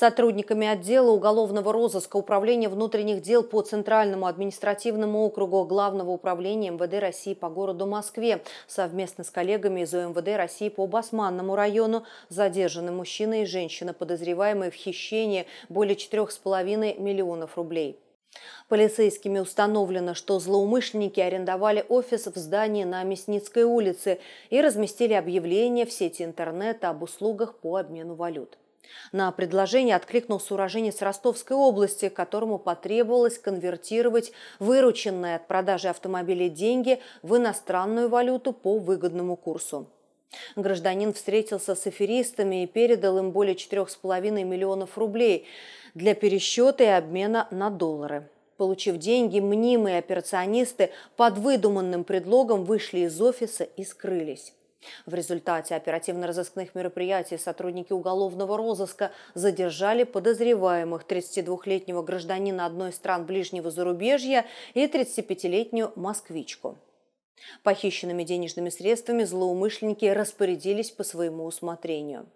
сотрудниками отдела уголовного розыска Управления внутренних дел по Центральному административному округу Главного управления МВД России по городу Москве совместно с коллегами из ОМВД России по Басманному району задержаны мужчина и женщина, подозреваемые в хищении более 4,5 миллионов рублей. Полицейскими установлено, что злоумышленники арендовали офис в здании на Мясницкой улице и разместили объявление в сети интернета об услугах по обмену валют. На предложение откликнулся уроженец Ростовской области, которому потребовалось конвертировать вырученные от продажи автомобилей деньги в иностранную валюту по выгодному курсу. Гражданин встретился с аферистами и передал им более 4,5 миллионов рублей для пересчета и обмена на доллары. Получив деньги, мнимые операционисты под выдуманным предлогом вышли из офиса и скрылись. В результате оперативно-розыскных мероприятий сотрудники уголовного розыска задержали подозреваемых 32-летнего гражданина одной из стран ближнего зарубежья и 35-летнюю москвичку. Похищенными денежными средствами злоумышленники распорядились по своему усмотрению.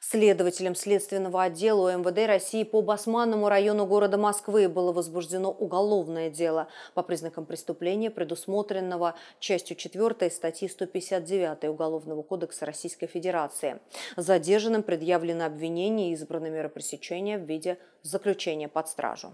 Следователем Следственного отдела МВД России по Басманному району города Москвы было возбуждено уголовное дело по признакам преступления, предусмотренного частью 4 статьи 159 Уголовного кодекса Российской Федерации. Задержанным предъявлено обвинение и избрано пресечения в виде заключения под стражу.